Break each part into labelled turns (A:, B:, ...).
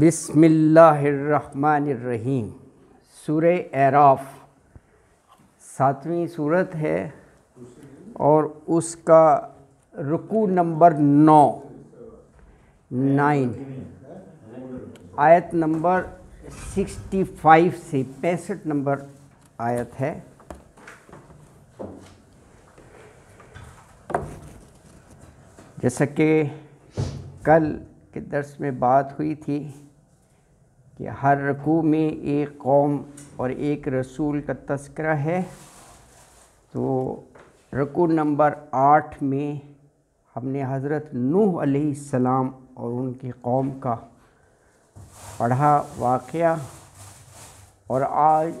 A: बिसमीम सूर एराफ सातवीं सूरत है और उसका रुकू नंबर नौ नाइन आयत नंबर सिक्सटी फाइव से पैंसठ नंबर आयत है जैसा कि कल के दर्स में बात हुई थी कि हर रकू में एक कौम और एक रसूल का तस्करा है तो रकू नंबर आठ में हमने हज़रत नूह सलाम और उनकी कौम का पढ़ा वाक़ और आज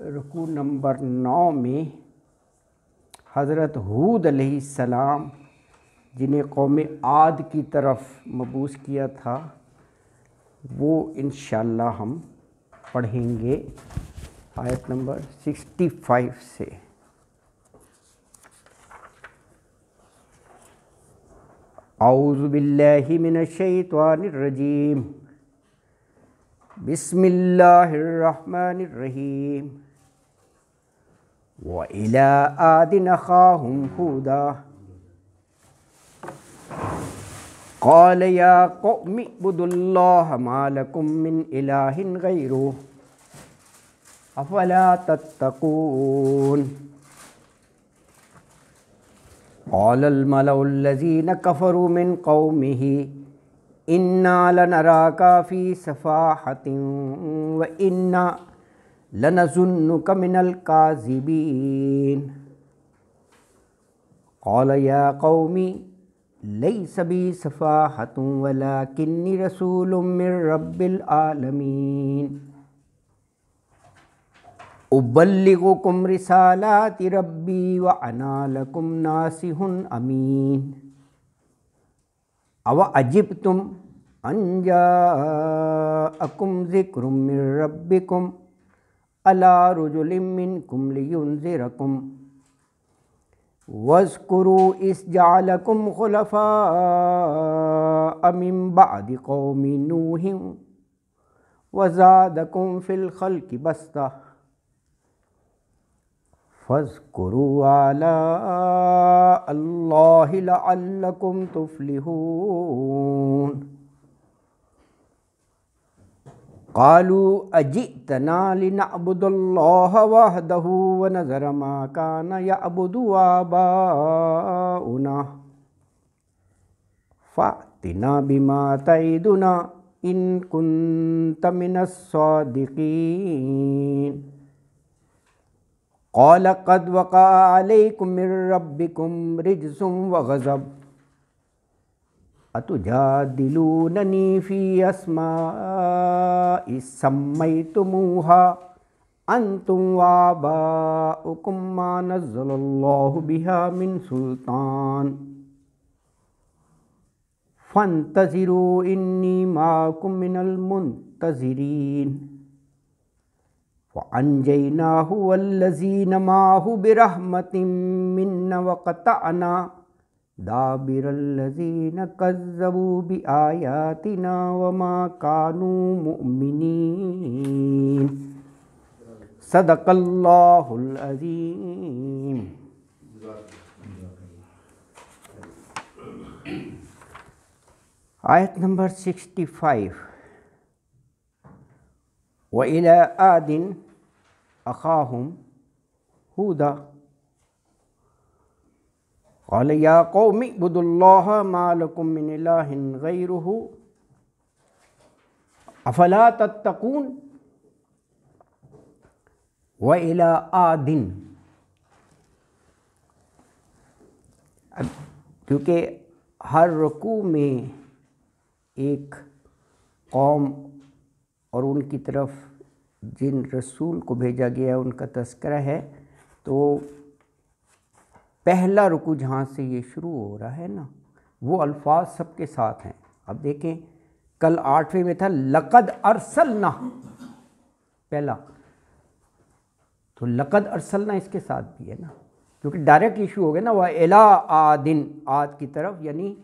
A: रकू नंबर नौ में हज़रत हूद सलाम जिन्हें कौम आद की तरफ मबूस किया था वो इन हम पढ़ेंगे आयत नंबर 65 से आउज़बिल्लिमिनशैतवानरजीम बिसमीम व इला आदिन खाहम खुदा قال يا قوم اعبدوا الله ما لكم من إله غيره أفلا تتقون قال الملأ الذين كفروا من قومه إنا لنراك في سفاحة وإنا لنظنك من الكاذبين قال يا قوم लई सभी सफ़ा हतूँ वला किन्नी रसूल रब्बिल आलमीन उबल्लिगुकुम रिसालाति रब्बी व अनालकुम नासिहुन अमीन अव अजिब तुम अनजाकुम ज़िक्रम रब्बिकुम अला रुजुलिम मिनकुम लियुनज़िरकुम واذكروا إذ جعلكم خلفاء من بعد قوم نوح وزادكم في الخلق بسطة فاذكروا آلاء الله لعلكم تفلحون قالوا أجئتنا لنعبد الله وحده ونذر ما كان يعبد آباؤنا فأتنا بما تعدنا إن كنت من الصادقين قال قد وقع عليكم من ربكم رجس وغضب أتجادلونني في أسماء سميتموها أنتم وآباؤكم ما نزل الله بها من سلطان فانتظروا إني معكم من المنتظرين وأنجيناه والذين معه برحمة منا وقطعنا دابر الذين كذبوا بآياتنا وما كانوا مؤمنين صدق الله العظيم آية نمبر 65 وإلى آد أخاهم هودا कौल या कौम बदुल्ला मालकुमिनगैरहू अफला तत्तकून व इला आदिन क्योंकि हर रुकू में एक कौम और उनकी तरफ जिन रसूल को भेजा गया उनका तस्करा है तो पहला रुकू जहाँ से ये शुरू हो रहा है ना वो अल्फाज सबके साथ हैं अब देखें कल आठवें में था लकद अरसलना पहला तो लकद अरसलना इसके साथ भी है ना क्योंकि डायरेक्ट इशू हो गया ना वह एला आदिन आद की तरफ यानी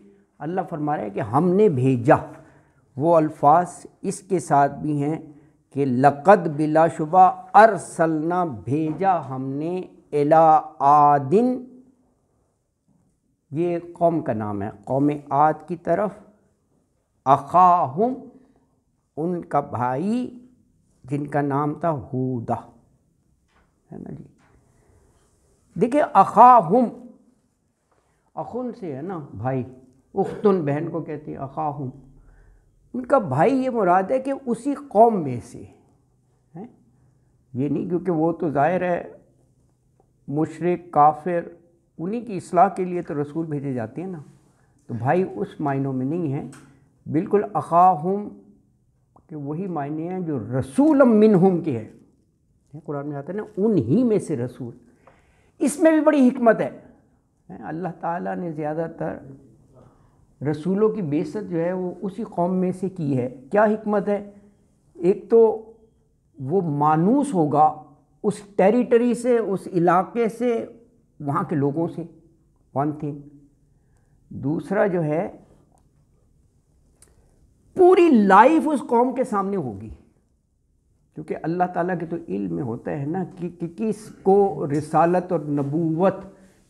A: अल्लाह फरमा रहे हैं कि हमने भेजा वो अल्फाज इसके साथ भी हैं कि लकद बिलाशुबा अरसलना भेजा हमने एला आदिन ये कौम का नाम है कौम आद की तरफ अखाहुम उनका भाई जिनका नाम था हुदा है ना जी देखिए अखाहुम अखुन से है ना भाई उख्तुन बहन को कहते हैं अखाहुम उनका भाई ये मुराद है कि उसी कौम में से है ये नहीं क्योंकि वो तो ज़ाहिर है मुशरक काफिर उन्हीं की असलाह के लिए तो रसूल भेजे जाते हैं ना तो भाई उस मायनों में नहीं है बिल्कुल अखाहम के वही मायने हैं जो रसूलम हम के हैं कुरान में आता है ना उन्हीं में से रसूल इसमें भी बड़ी हमत है अल्लाह ताला ने ज़्यादातर रसूलों की बेसत जो है वो उसी कौम में से की है क्या हमत है एक तो वो मानूस होगा उस टेरिटरी से उस इलाके से वहाँ के लोगों से वन थिंग दूसरा जो है पूरी लाइफ उस कौम के सामने होगी क्योंकि अल्लाह ताला के तो इल्म में होता है ना कि, कि किस को रिसालत और नबूवत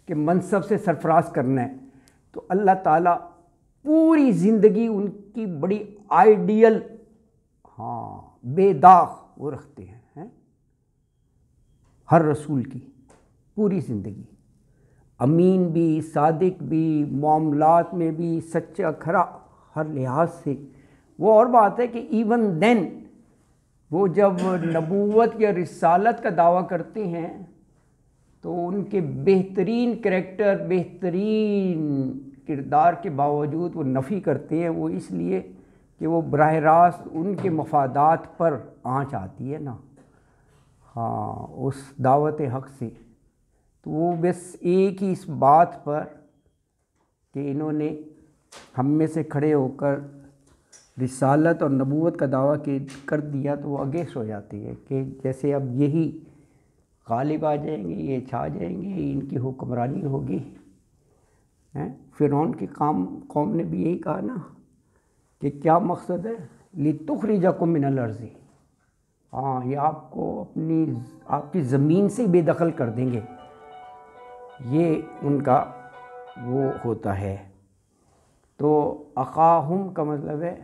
A: के मनसब से सरफराज करना है तो अल्लाह ताला पूरी ज़िंदगी उनकी बड़ी आइडियल हाँ बेदाग वो रखते हैं है? हर रसूल की पूरी ज़िंदगी अमीन भी सादिक भी मामलात में भी सच्चा खरा हर लिहाज से वो और बात है कि इवन देन वो जब नबूवत या रिसालत का दावा करते हैं तो उनके बेहतरीन करेक्टर बेहतरीन किरदार के बावजूद वो नफ़ी करते हैं वो इसलिए कि वो बरह रास्त उनके मफादात पर आँच आती है ना हाँ उस दावत हक़ से तो वो बस एक ही इस बात पर कि इन्होंने हम में से खड़े होकर रिसालत और नबूवत का दावा के कर दिया तो वो अगेंस्ट हो जाती है कि जैसे अब यही गालिब आ जाएंगे ये छा जाएंगे इनकी हुक्मरानी होगी हैं फिर के काम कौम ने भी यही कहा ना कि क्या मकसद है लितुखरी जको मिनल अर्जी हाँ ये आपको अपनी आपकी ज़मीन से बेदखल कर देंगे ये उनका वो होता है तो अकाहम का मतलब है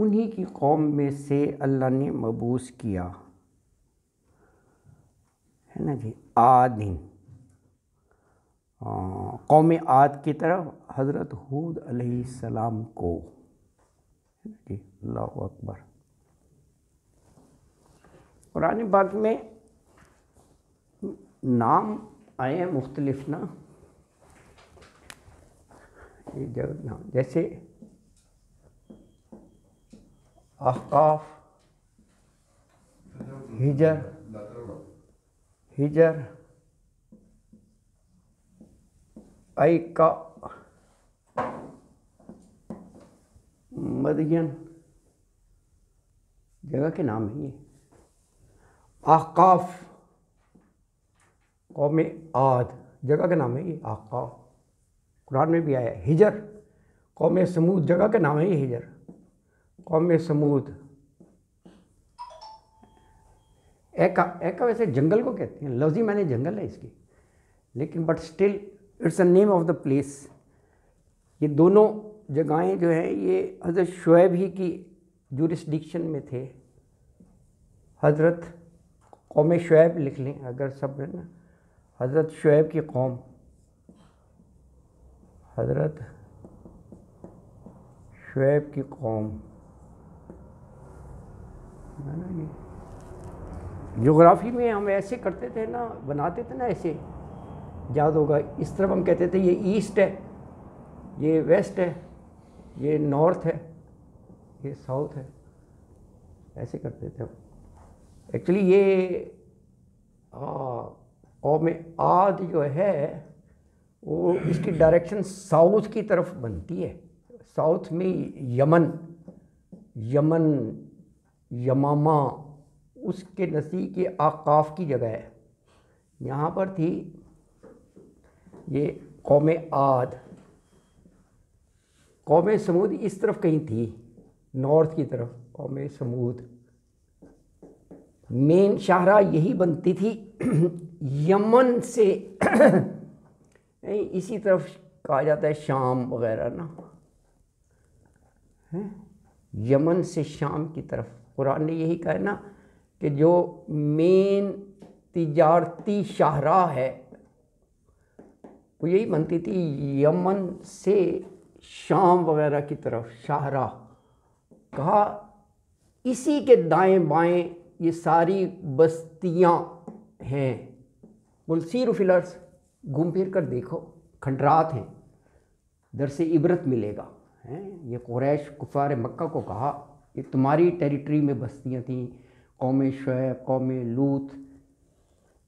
A: उन्हीं की कौम में से अल्लाह ने मबूस किया है ना जी आदिन कौम आद की तरफ हज़रत हूद सलाम को है ना जी अल्लाह अकबर कुरान पाक में नाम हैं मुख्तलिफ ना ये जगह ना जैसे अहकाफ हिजर हिजर ऐका मदियन जगह के नाम है ये अहकाफ़ कौम आद जगह का नाम है ये आका कुरान में भी आया हिजर कौम समूद जगह का नाम है ये हिजर कौम समूद एका एका वैसे जंगल को कहते हैं लफ्जी मैंने जंगल है इसकी लेकिन but still it's a name of the place ये दोनों जगहें जो हैं ये हज़रत शुएब ही की जूरिस्डिक्शन में थे हज़रत कौम शुएब लिख लें अगर सब है ना हज़रत शुएब की कौम हज़रत शुएब की कौम जोग्राफ़ी में हम ऐसे करते थे ना बनाते थे ना ऐसे याद होगा इस तरफ हम कहते थे ये ईस्ट है ये वेस्ट है ये नॉर्थ है ये साउथ है ऐसे करते थे हम एक्चुअली ये हाँ और में आद जो है वो इसकी डायरेक्शन साउथ की तरफ बनती है साउथ में यमन यमन यमामा उसके नज़दीक ये आकाफ की जगह है यहाँ पर थी ये कौम आद कौम समूद इस तरफ कहीं थी नॉर्थ की तरफ कौम समूद मेन शाहरा यही बनती थी यमन से इसी तरफ कहा जाता है शाम वगैरह ना है यमन से शाम की तरफ कुरान ने यही कहा ना कि जो मेन तजारती शाहरा है वो यही बनती थी यमन से शाम वगैरह की तरफ शाहरा कहा इसी के दाएं बाएं ये सारी बस्तियां हैं मुलसी रुफिलर्स घूम फिर कर देखो खंडरात हैं दर से इबरत मिलेगा हैं ये कुरैश कुफार मक्का को कहा ये तुम्हारी टेरिटरी में बस्तियाँ थीं कौम शुब कौम लूत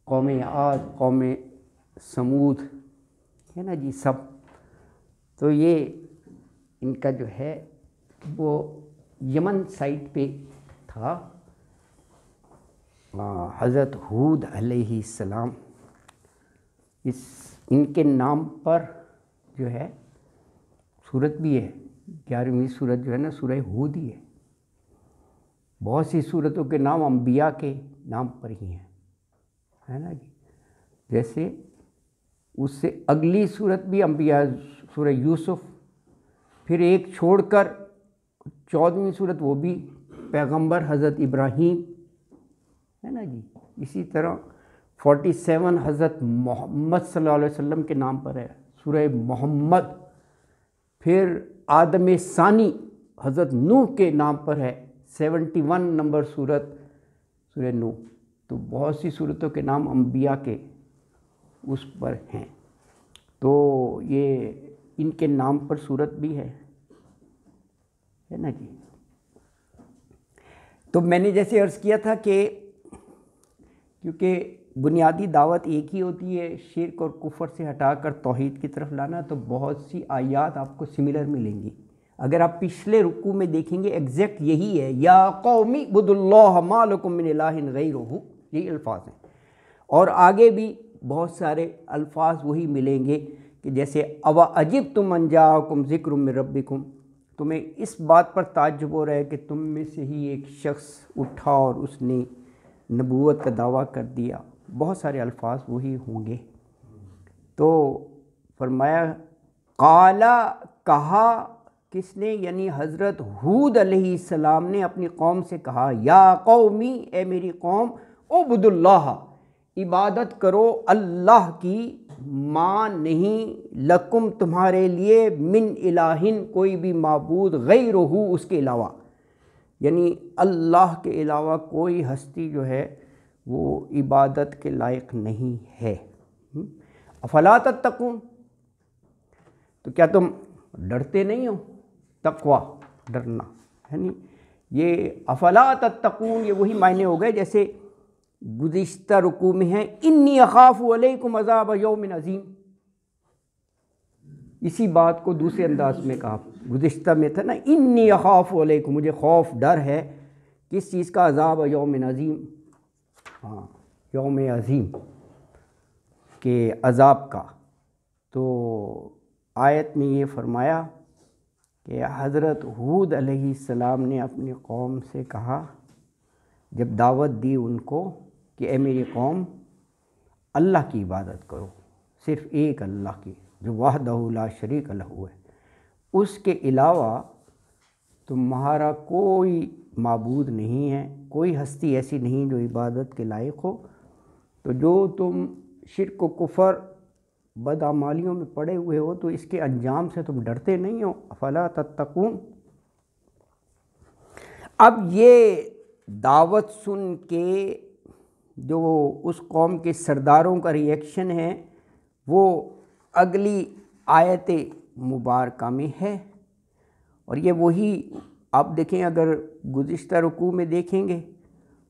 A: कौम आद कौम समूद है ना जी सब तो ये इनका जो है वो यमन साइड पे था हज़रत हूद सलाम इस इनके नाम पर जो है सूरत भी है ग्यारहवीं सूरत जो है ना सूरह हूद ही है बहुत सी सूरतों के नाम अम्बिया के नाम पर ही हैं है ना जी जैसे उससे अगली सूरत भी अम्बिया सूरह यूसुफ फिर एक छोड़कर चौदहवीं सूरत वो भी पैगंबर हज़रत इब्राहिम है ना जी इसी तरह फोर्टी सेवन हज़रत मोहम्मद सल्लल्लाहु अलैहि वसल्लम के नाम पर है सुरह मोहम्मद फिर आदम सानी हज़रत नूह के नाम पर है सेवेंटी वन नंबर सूरत सुरह नूह तो बहुत सी सूरतों के नाम अम्बिया के उस पर हैं तो ये इनके नाम पर सूरत भी है है ना जी तो मैंने जैसे अर्ज़ किया था कि क्योंकि बुनियादी दावत एक ही होती है शिरक और कुफर से हटाकर तोहहीद की तरफ लाना तो बहुत सी आयात आपको सिमिलर मिलेंगी अगर आप पिछले रुकू में देखेंगे एग्जैक्ट यही है या कौमी बदुल्लामिन गई रहू यही अल्फाज हैं और आगे भी बहुत सारे अल्फाज वही मिलेंगे कि जैसे अवा अजिब तुम अनजाकुम ज़िक्र में रबिकुम तुम्हें इस बात पर ताज्जुब हो रहा है कि तुम में से ही एक शख्स उठा और उसने नबूत का दावा कर दिया बहुत सारे अल्फाज वही होंगे तो फरमाया काला कहा किसने यानी हज़रत हूद सलाम ने अपनी कौम से कहा या कौमी ए मेरी कौम ओबुदुल्लाह इबादत करो अल्लाह की माँ नहीं लकुम तुम्हारे लिए मिन इलाहिन कोई भी मबूद गई रहू उसके अलावा यानी अल्लाह के अलावा कोई हस्ती जो है वो इबादत के लायक नहीं है हम्म? अफला तकून तो क्या तुम डरते नहीं हो तकवा डरना है नहीं ये अफला तकून ये वही मायने हो गए जैसे गुज्त रुकू में है इन्नी अखाफ अलैकुम अजाब योम नज़ीम इसी बात को दूसरे अंदाज में कहा गुज्त में था ना इन्नी अखाफ मुझे खौफ डर है किस चीज़ का अजाब योम नज़ीम हाँ योम अज़ीम के अज़ाब का तो आयत में ये फरमाया कि हज़रत हूद सलाम ने अपनी कौम से कहा जब दावत दी उनको कि ए मेरी कौम अल्लाह की इबादत करो सिर्फ़ एक अल्लाह की जो वाहदहुल्ला शरीक अल्लाह है उसके अलावा तुम्हारा कोई मबूद नहीं है कोई हस्ती ऐसी नहीं जो इबादत के लायक हो तो जो तुम शिरक व कुफर बदामालियों में पड़े हुए हो तो इसके अंजाम से तुम डरते नहीं हो अफला तत्तकून अब ये दावत सुन के जो उस कौम के सरदारों का रिएक्शन है वो अगली आयत मुबारक में है और ये वही आप देखें अगर गुज्त रुकू में देखेंगे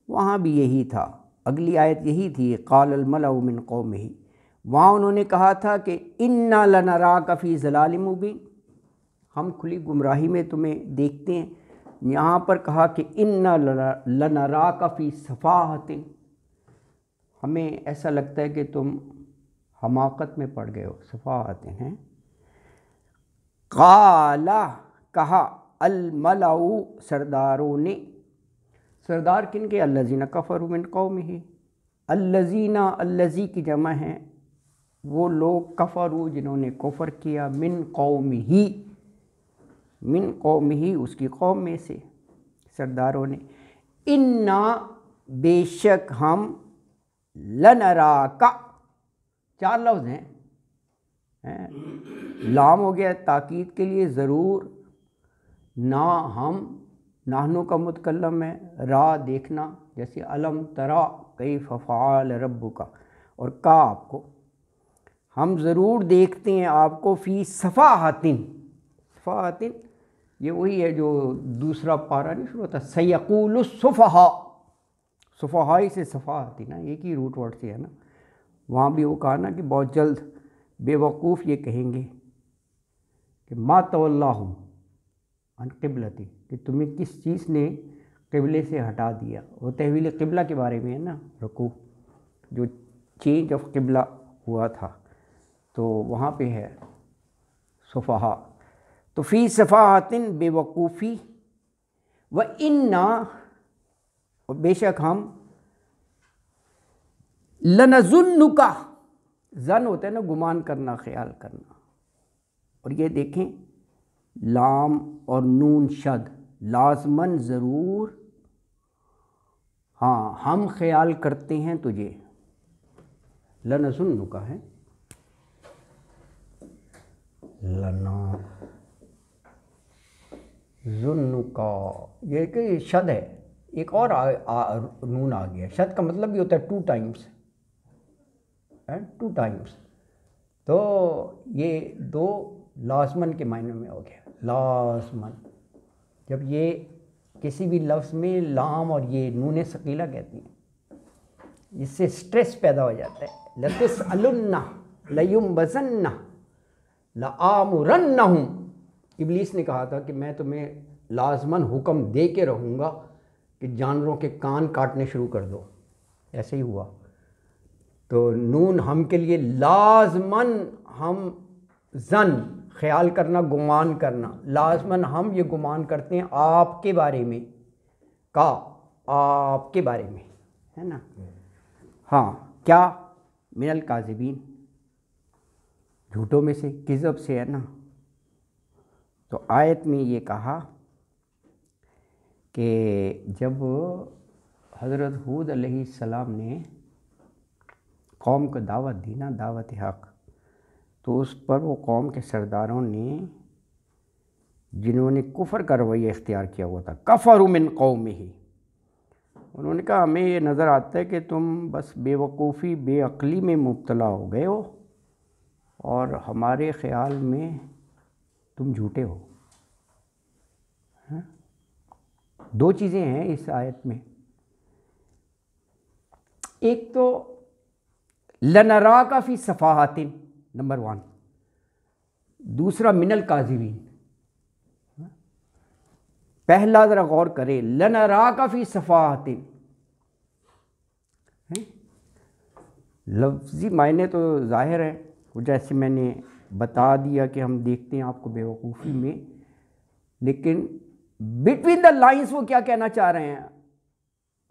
A: वहाँ भी यही था अगली आयत यही थी कालमलाउमिन कौम ही वहाँ उन्होंने कहा था कि इन्ना लनरा कफ़ी जलाल मुबीन हम खुली गुमराही में तुम्हें देखते हैं यहाँ पर कहा कि इन्ना लनरा कफ़ी सफ़ाहतें हमें ऐसा लगता है कि तुम हमाकत में पड़ गए हो सफ़ाहतें हैं काला कहा अलमलाऊ सरदारों ने सरदार किन के अल्लाजीना कफ़र मिन कौम ही अल्लाजीना अल्लाजी की जमा है वो लोग कफ़रू जिन्होंने कफ़र किया मिन कौम ही मिन कौम ही उसकी कौम में से सरदारों ने इन्ना बेशक हम लनरा का चार लफ्ज़ हैं लाम हो गया ताकीद के लिए ज़रूर ना हम नाहनों का मुतकलम है रा देखना जैसे अलम तरा कई फ़फ़ाल रब्बू का और का आपको हम ज़रूर देखते हैं आपको फ़ी सफ़ाहतिन सफ़ाहतिन ये वही है जो दूसरा पारा नहीं शुरू होता सैकूल सफ़हा सफ़हाई से सफ़ा हातिन ना हाँ, एक ही रूट वर्ड से है ना वहाँ भी वो कहा ना कि बहुत जल्द बेवकूफ़ ये कहेंगे कि मा तो हूँ अनकबलती कि तुम्हें किस चीज़ ने किबले से हटा दिया वो तहवील किबला के बारे में है ना रकू जो चेंज ऑफ किबला हुआ था तो वहाँ पे है सफ़ाहा तो फ़ी सफ़ाहतिन बेवकूफ़ी व ना बेशक हम लनजुन्नुका जन होता है ना गुमान करना ख्याल करना और ये देखें लाम और नून शद लाजमन ज़रूर हाँ हम ख्याल करते हैं तुझे लनसुन का है लना जुन्नुका ये कि शद है एक और आ, आ, नून आ गया शद का मतलब ये होता है two times and two times तो ये दो लाजमन के मायने में हो गया लास्ट मंथ जब ये किसी भी लफ्ज़ में लाम और ये नून शकीला कहती हैं इससे स्ट्रेस पैदा हो जाता है लतिस अलुन्ना लयुम बसन्ना लामुरन्ना हूँ इबलीस ने कहा था कि मैं तुम्हें लाजमन हुक्म दे के रहूँगा कि जानवरों के कान काटने शुरू कर दो ऐसे ही हुआ तो नून हम के लिए लाजमन हम जन ख्याल करना गुमान करना लाजमन हम ये गुमान करते हैं आपके बारे में का आपके बारे में है ना हाँ क्या मिनल काजबीन झूठों में से किज़ब से है ना तो आयत में ये कहा कि जब हज़रत हूद सलाम ने कौम को दावत दी ना दावत हक़ तो उस पर वो कौम के सरदारों ने जिन्होंने कुफर का रवैया इख्तियार किया हुआ था कफ़र उमिन कौम ही उन्होंने कहा हमें ये नज़र आता है कि तुम बस बेवकूफ़ी बेअली में मुबतला हो गए हो और हमारे ख़्याल में तुम झूठे हो हा? दो चीज़ें हैं इस आयत में एक तो लनरा का फी सफ़ातिन नंबर वन दूसरा मिनल काजिवीन पहला ज़रा गौर करें लनरा का फी सफ़ातिन लफ्ज़ी मायने तो ज़ाहिर है जैसे मैंने बता दिया कि हम देखते हैं आपको बेवकूफ़ी में लेकिन बिटवीन द लाइंस वो क्या कहना चाह रहे हैं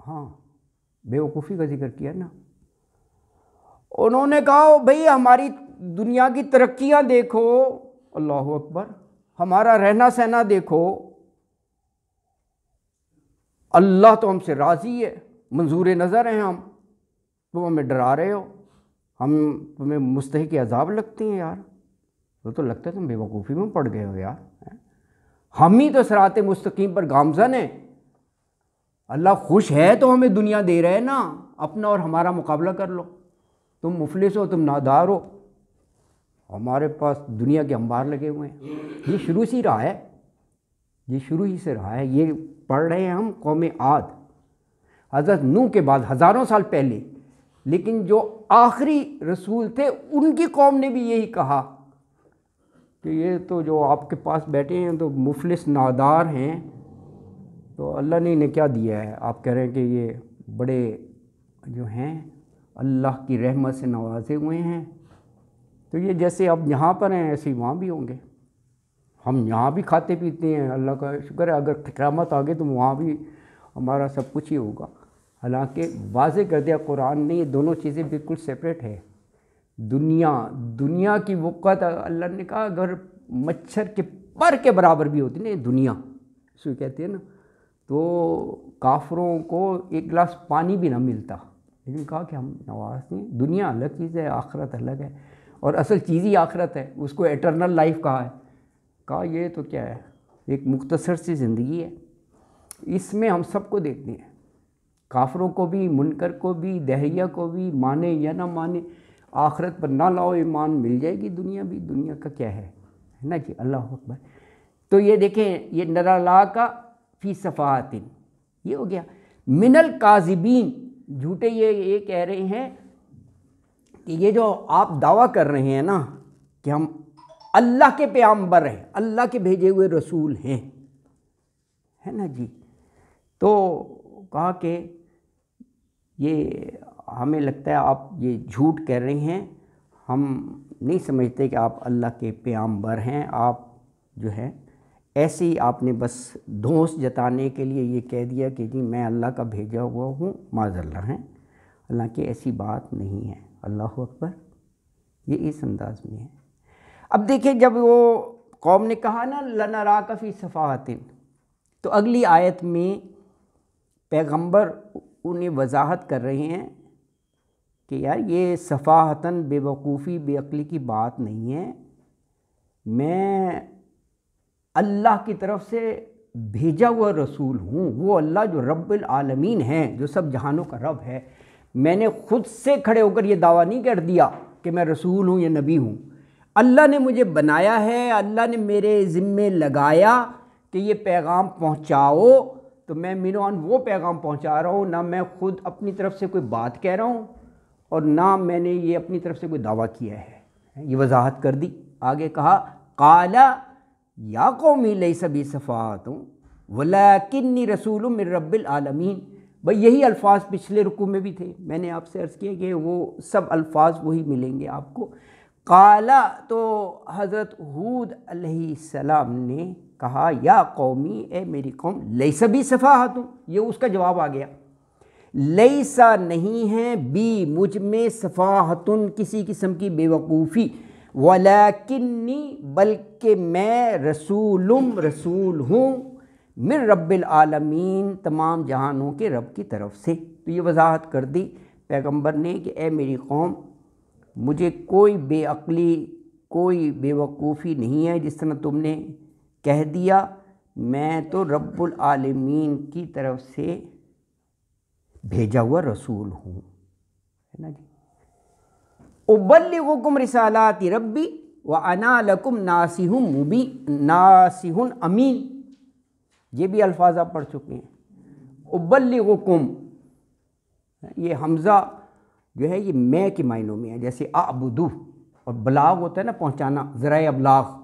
A: हाँ बेवकूफ़ी का जिक्र किया ना उन्होंने कहा भाई हमारी दुनिया की तरक्कियाँ देखो अल्लाह अकबर हमारा रहना सहना देखो अल्लाह तो हमसे राज़ी है मंजूर नज़र हैं हम तुम तो हमें डरा रहे हो हम तुम्हें मुस्तक अजाब लगते हैं यार वो तो लगता है तुम बेवकूफ़ी में पड़ गए हो यार हम ही तो सरात मुस्तकीम पर गामजन है अल्लाह खुश है तो हमें दुनिया दे रहे हैं ना अपना और हमारा मुकाबला कर लो तुम मुफलिस हो तुम नादार हो हमारे पास दुनिया के अंबार लगे हुए हैं ये शुरू से ही रहा है ये शुरू ही से रहा है ये पढ़ रहे हैं हम कौम आद हज़रत नू के बाद हज़ारों साल पहले लेकिन जो आखिरी रसूल थे उनकी कौम ने भी यही कहा कि ये तो जो आपके पास बैठे हैं तो मुफलिस नादार हैं तो अल्लाह ने इन्हें क्या दिया है आप कह रहे हैं कि ये बड़े जो हैं अल्लाह की रहमत से नवाजे हुए हैं तो ये जैसे अब यहाँ पर हैं ऐसे ही वहाँ भी होंगे हम यहाँ भी खाते पीते हैं अल्लाह का शुक्र है अगर करामत आ गई तो वहाँ भी हमारा सब कुछ ही होगा हालांकि वाज कर दिया कुरान ने ये दोनों चीज़ें बिल्कुल सेपरेट है दुनिया दुनिया की वक़्त अल्लाह ने कहा अगर मच्छर के पर के बराबर भी होती ना दुनिया इसको कहते हैं ना तो काफरों को एक गिलास पानी भी ना मिलता लेकिन कहा कि हम नवाज नहीं दुनिया अलग चीज़ है आखरत अलग है और असल चीज़ ही आखरत है उसको एटर्नल लाइफ कहा है कहा ये तो क्या है एक मुख्तसर सी ज़िंदगी है इसमें हम सबको देखनी है काफरों को भी मुनकर को भी दहरिया को भी माने या ना माने आखरत पर ना लाओ ईमान मिल जाएगी दुनिया भी दुनिया का क्या है है ना जी अल्लाह अकबर तो ये देखें ये नराला का फ़ी सफ़ातिन ये हो गया मिनल काजिबीन झूठे ये ये कह रहे हैं कि ये जो आप दावा कर रहे हैं ना कि हम अल्लाह के पैम्बर हैं अल्लाह के भेजे हुए रसूल हैं है ना जी तो कहा कि ये हमें लगता है आप ये झूठ कह रहे हैं हम नहीं समझते कि आप अल्लाह के पैम्बर हैं आप जो है ऐसे ही आपने बस धोस जताने के लिए ये कह दिया कि जी मैं अल्लाह का भेजा हुआ हूँ माजल्ला हैं हालांकि ऐसी बात नहीं है अल्लाह अकबर ये इस अंदाज में है अब देखिए जब वो कौम ने कहा ना लनरा कफ़ी सफ़ातिन तो अगली आयत में पैगंबर उन्हें वजाहत कर रहे हैं कि यार ये सफ़ाहतन बेवकूफ़ी बेअली की बात नहीं है मैं अल्लाह की तरफ से भेजा हुआ रसूल हूँ वो अल्लाह जो रब्बुल आलमीन है जो सब जहानों का रब है मैंने खुद से खड़े होकर यह दावा नहीं कर दिया कि मैं रसूल हूँ या नबी हूँ अल्लाह ने मुझे बनाया है अल्लाह ने मेरे ज़िम्मे लगाया कि ये पैगाम पहुँचाओ तो मैं मिनान वो पैगाम पहुँचा रहा हूँ ना मैं खुद अपनी तरफ से कोई बात कह रहा हूँ और ना मैंने ये अपनी तरफ से कोई दावा किया है ये वजाहत कर दी आगे कहा काला या कौमी लई सभी सफ़ात हूँ किन्नी रसूल मिर रब्बिल भाई यही अल्फाज पिछले रुकू में भी थे मैंने आपसे अर्ज़ किया कि वो सब अल्फाज वही मिलेंगे आपको काला तो हज़रत हूद सलाम ने कहा या कौमी ए मेरी कौम ले सभी सफ़ा तुम ये उसका जवाब आ गया लई सा नहीं है बी मुझ में सफ़ाहतुन किसी किस्म की बेवकूफ़ी वलाकिन्नी बल्कि मैं रसूलुम रसूल हूँ मिर रब्बिल आलमीन तमाम जहानों के रब की तरफ से तो ये वजाहत कर दी पैगंबर ने कि ए मेरी कौम मुझे कोई बेअकली कोई बेवकूफ़ी नहीं है जिस तरह तुमने कह दिया मैं तो रब्बुल आलमीन की तरफ से भेजा हुआ रसूल हूँ है ना जी उबल वकुम रिसालाती रब्बी व अना लकुम नासिहम मुबी नासिहन अमीन ये भी अल्फाज आप पढ़ चुके हैं उबल कुम ये हमज़ा जो है ये मैं के मायनों में है जैसे आबुदू और बलाग होता है ना पहुँचाना ज़रा अबलाग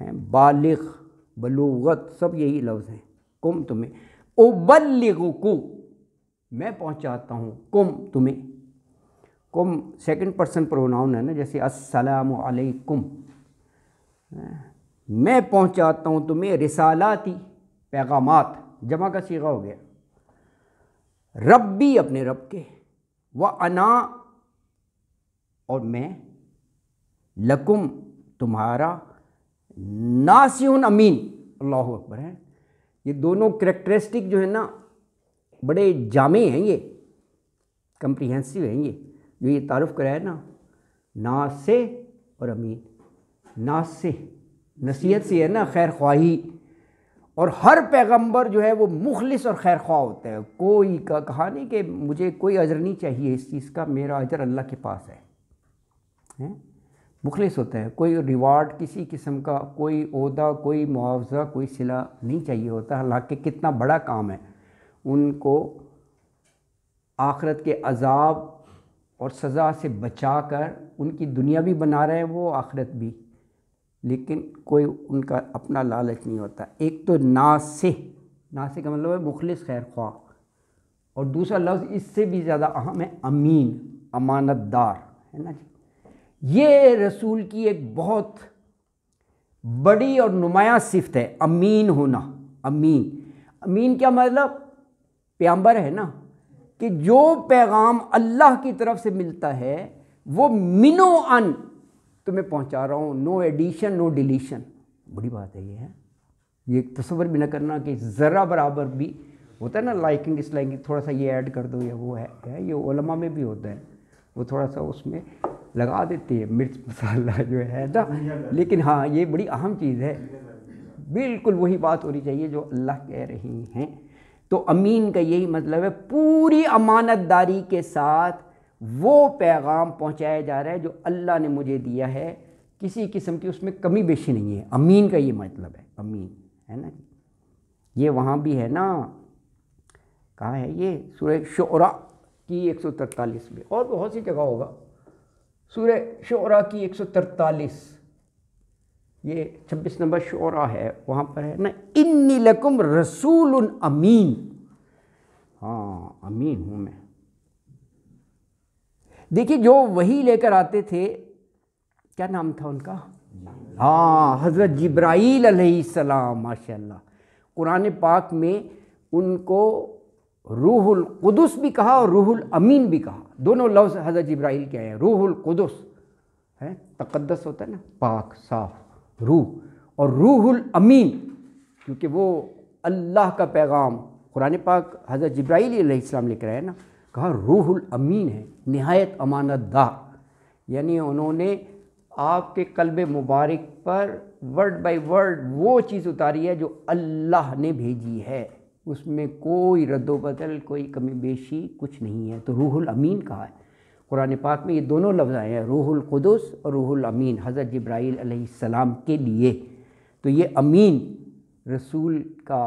A: हैं बालिग बलूगत सब यही लफ्ज़ हैं कुम तुम्हें उबलगकू मैं पहुँचाता हूँ कुम तुम्हें कुम सेकेंड पर्सन प्रोनाउन है ना जैसे असलकुम मैं पहुँचाता हूँ तुम्हें रिसालाती पैगाम जमा का सीगा हो गया रब्बी अपने रब के व अना और मैं लकुम तुम्हारा नासिन अमीन अल्लाह अकबर है ये दोनों करेक्टरिस्टिक जो है ना बड़े जामे हैं ये कंप्रीहेंसिव हैं ये जो ये तारुफ कराया ना नासे और अमीन नासे नसीहत से है ना खैर ख्वाही और हर पैगंबर जो है वो मुखलिस और खैर ख्वाह होता है कोई का कहानी कि मुझे कोई अजर नहीं चाहिए इस चीज़ का मेरा अजर अल्लाह के पास है है? मुखलिस होता है कोई रिवार्ड किसी किस्म का कोई अहदा कोई मुआवजा कोई सिला नहीं चाहिए होता हालांकि कितना बड़ा काम है उनको आखरत के अजाब और सज़ा से बचा कर उनकी दुनिया भी बना रहे हैं वो आखरत भी लेकिन कोई उनका अपना लालच नहीं होता एक तो नासे नासे का मतलब है मुखलिस खैर ख्वाह और दूसरा लफ्ज़ इससे भी ज़्यादा अहम है अमीन अमानत दार है ना जी ये रसूल की एक बहुत बड़ी और नुमाया सिफत है अमीन होना अमीन अमीन क्या मतलब प्याम्बर है ना कि जो पैगाम अल्लाह की तरफ से मिलता है वो मिनो अन तो मैं पहुंचा रहा हूँ नो एडिशन नो डिलीशन बड़ी बात है ये है ये तस्वर भी ना करना कि ज़रा बराबर भी होता है ना लाइकिंग डिसलाइकिंग थोड़ा सा ये ऐड कर दो या वो है, क्या ये ओलमा में भी होता है वो थोड़ा सा उसमें लगा देती है मिर्च मसाला जो है ना लेकिन हाँ ये बड़ी अहम चीज़ है बिल्कुल वही बात होनी चाहिए जो अल्लाह कह रही हैं तो अमीन का यही मतलब है पूरी अमानतदारी के साथ वो पैगाम पहुँचाया जा रहा है जो अल्लाह ने मुझे दिया है किसी किस्म की उसमें कमी बेशी नहीं है अमीन का ये मतलब है अमीन है ना ये वहाँ भी है ना कहाँ है ये सूर्य शरा की एक सौ तरतालीस में और बहुत सी जगह होगा सूर्य शरा की एक सौ तरतालीस ये छब्बीस नंबर शरा है वहाँ पर है ना इन्नी लकुम रसूल अमीन हाँ अमीन हूँ मैं देखिए जो वही लेकर आते थे क्या नाम था उनका हाँ हज़रत जब्राईल सलाम माशा कुरान पाक में उनको रूहुल कुदस भी कहा और रूहुल अमीन भी कहा दोनों लफ्ज़ हज़रत जब्राईल के हैं रूहुल कुदस है तकदस होता है ना पाक साफ रूह और रूहुल अमीन क्योंकि वो अल्लाह का पैगाम कुरान पाक हज़रत जब्राईल सलाम लिख रहे हैं ना कहा रूहुल अमीन है नहायत अमानत दा यानी उन्होंने आपके कलब मुबारक पर वर्ड बाय वर्ड वो चीज़ उतारी है जो अल्लाह ने भेजी है उसमें कोई रद्द बदल कोई कमी बेशी कुछ नहीं है तो रूहुल अमीन कहा है कुरान पाक में ये दोनों लफ्ज़ आए हैं रूहुल कुदस और रूहुल अमीन हज़रत जब्राईल अलैहिस्सलाम के लिए तो ये अमीन रसूल का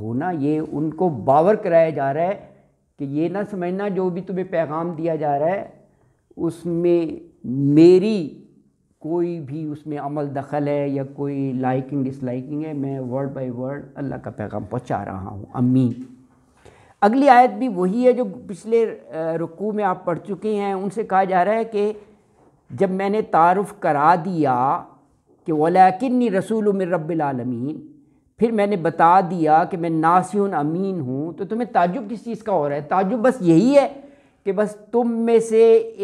A: होना ये उनको बावर कराया जा रहा है कि ये ना समझना जो भी तुम्हें पैगाम दिया जा रहा है उसमें मेरी कोई भी उसमें अमल दखल है या कोई लाइकिंग डिसलाइकिंग है मैं वर्ड बाय वर्ड अल्लाह का पैगाम पहुंचा रहा हूँ अमीन अगली आयत भी वही है जो पिछले रुकू में आप पढ़ चुके हैं उनसे कहा जा रहा है कि जब मैंने तारफ़ करा दिया कि वलाकिन रसूल उमर रबालमीन फिर मैंने बता दिया कि मैं नासन अमीन हूँ तो तुम्हें ताजुब किस चीज़ का हो रहा है ताजुब बस यही है कि बस तुम में से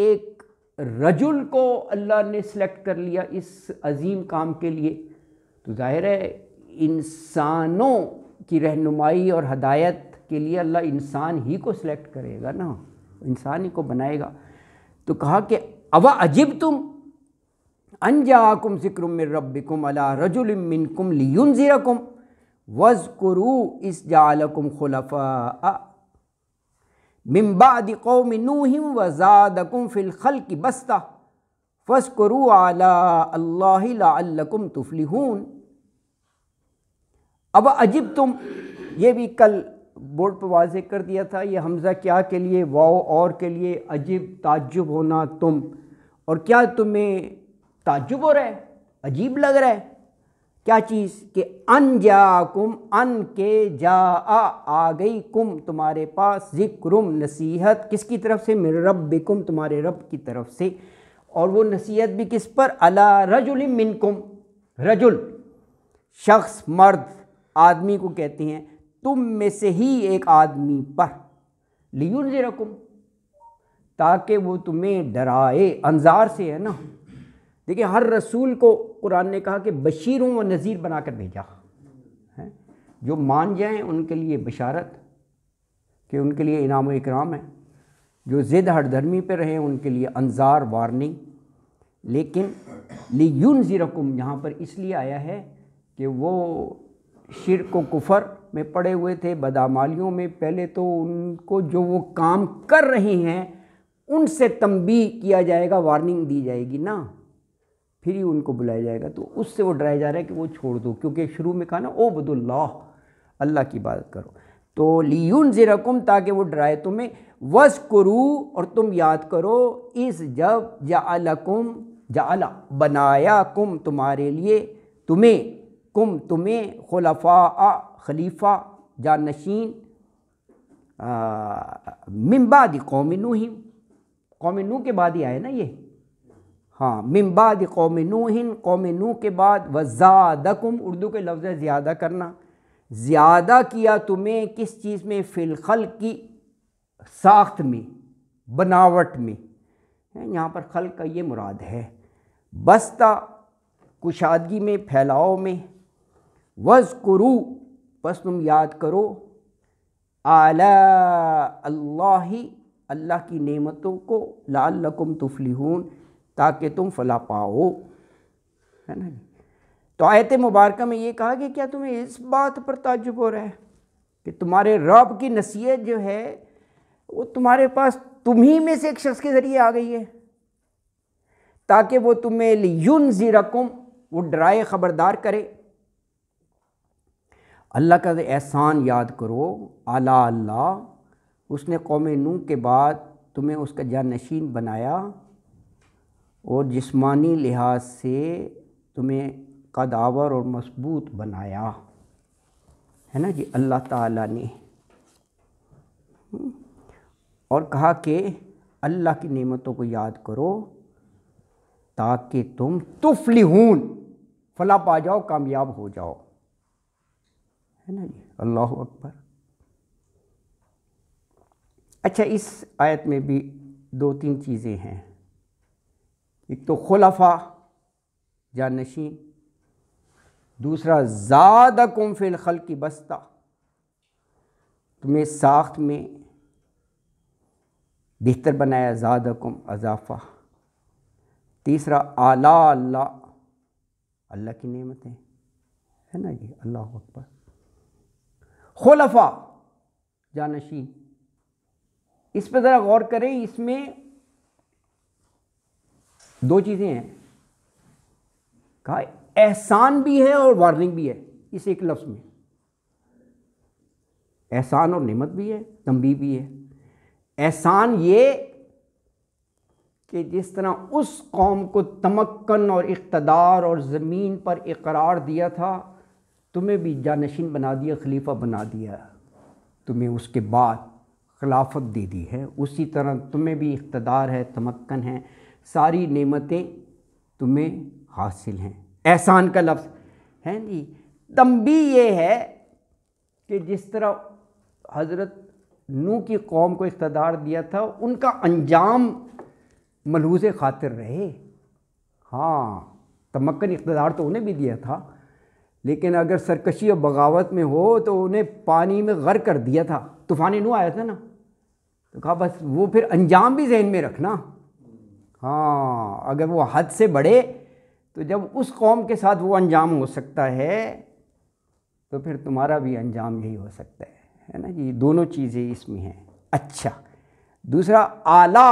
A: एक रजुल को अल्लाह ने सिलेक्ट कर लिया इस अजीम काम के लिए तो ज़ाहिर है इंसानों की रहनुमाई और हदायत के लिए अल्लाह इंसान ही को सिलेक्ट करेगा ना इंसान ही को बनाएगा तो कहा कि अवा अजिब तुम अनजाकुम सिक्रम रबिकुम अला रजुल कुम लियुन ज़िरकुम वज़ करु इस जालकुम खुलफा मिम्बाद कौम नूहिम वज़ादकुम फ़िलखल की बस्ता फ़स्करु आला अल्लाम तुफलिहून अब अजिब तुम ये भी कल बोर्ड पर वाज कर दिया था ये हमज़ा क्या के लिए वाओ और के लिए अजीब ताजुब होना तुम और क्या तुम्हें ताजुब हो रहा है अजीब लग रहा है क्या चीज़ कि अन जा कुम अन के जा आ, आ गई कुम तुम्हारे पास ज़िक्रुम नसीहत किसकी तरफ से मेरे रब कुम तुम्हारे रब की तरफ से और वो नसीहत भी किस पर अला रजुल मिनकुम रजुल शख्स मर्द आदमी को कहते हैं तुम में से ही एक आदमी पर लियुन रकुम ताकि वो तुम्हें डराए अंजार से है ना देखिए हर रसूल को कुरान ने कहा कि बशीरों व नज़ीर बनाकर भेजा है जो मान जाएं उनके लिए बशारत कि उनके लिए इनाम व इकराम है जो ज़िद धर्मी पर रहें उनके लिए अनजार वार्निंग लेकिन लियून ज़ीरकुम यहाँ पर इसलिए आया है कि वो शिरक व कुफर में पड़े हुए थे बदामालियों में पहले तो उनको जो वो काम कर रहे हैं उनसे तंबी किया जाएगा वार्निंग दी जाएगी ना फिर ही उनको बुलाया जाएगा तो उससे वो डराया जा रहा है कि वो छोड़ दो क्योंकि शुरू में कहा ना ओ बदुल्ला अल्लाह की बात करो तो ज़े ज़िरकुम ताकि वो डराए तुम्हें वस करूँ और तुम याद करो इस जब जा अला बनाया कुम तुम्हारे लिए तुम्हें कुम तुम्हें खलफा खलीफा जानशीन नशीन कौम नूहिम कौम नू के बाद ही आए ना ये हाँ मिम्बाद कौम नूहिन कौम नू के बाद वज़ादकुम उर्दू के लफ्ज़ है ज़्यादा करना ज़्यादा किया तुम्हें किस चीज़ में फ़िलखल की साख्त में बनावट में यहाँ पर खल का ये मुराद है बस्ता कुशादगी में फैलाओ में वज़ करू बस तुम याद करो आला अल्लाह अल्लाह की नेमतों को लाल लकुम तुफलिहून ताकि तुम फला पाओ है ना तो आयत मुबारक में ये कहा कि क्या तुम्हें इस बात पर ताजुब हो रहा है कि तुम्हारे रब की नसीहत जो है वो तुम्हारे पास तुम्ही में से एक शख्स के ज़रिए आ गई है ताकि वो तुम्हें युन जी रकुम वो डराए ख़बरदार करे अल्लाह का एहसान याद करो आला अल्लाह उसने कौम नू के बाद तुम्हें उसका जानशीन बनाया और जिस्मानी लिहाज से तुम्हें कदावर और मजबूत बनाया है ना जी अल्लाह ताला ने हम्म? और कहा कि अल्लाह की नेमतों को याद करो ताकि तुम तुफलीहून फला पा जाओ कामयाब हो जाओ है ना जी अल्लाह अकबर अच्छा इस आयत में भी दो तीन चीज़ें हैं एक तो खुलफा नशीन दूसरा ज़्यादा कुमफिल खल की बस्ता तुम्हें साख्त में बेहतर बनाया ज़्यादा कुम अजाफ़ा तीसरा आला अल्लाह अल्लाह की नेमतें है ना जी अल्लाह अकबर खुलफा जानशी इस पर ज़रा गौर करें इसमें दो चीज़ें हैं कहा एहसान भी है और वार्निंग भी है इस एक लफ्ज़ में एहसान और नेमत भी है तंबी भी है एहसान ये कि जिस तरह उस कौम को तमक्कन और इकतदार और ज़मीन पर इकरार दिया था तुम्हें भी जानशीन बना दिया खलीफा बना दिया तुम्हें उसके बाद खिलाफत दे दी है उसी तरह तुम्हें भी इकतदार है तमक्कन है सारी नेमतें तुम्हें हासिल हैं एहसान का लफ्ज़ है जी भी ये है कि जिस तरह हज़रत नू की कौम को इकतदार दिया था उनका अंजाम मलूज खातिर रहे हाँ तमक्न इकतदार तो उन्हें भी दिया था लेकिन अगर सरकशी और बगावत में हो तो उन्हें पानी में गर कर दिया था तूफ़ानी नू आया था ना तो कहा बस वो फिर अंजाम भी जहन में रखना हाँ अगर वो हद से बढ़े तो जब उस कौम के साथ वो अंजाम हो सकता है तो फिर तुम्हारा भी अंजाम यही हो सकता है है ना ये दोनों चीज़ें इसमें हैं अच्छा दूसरा आला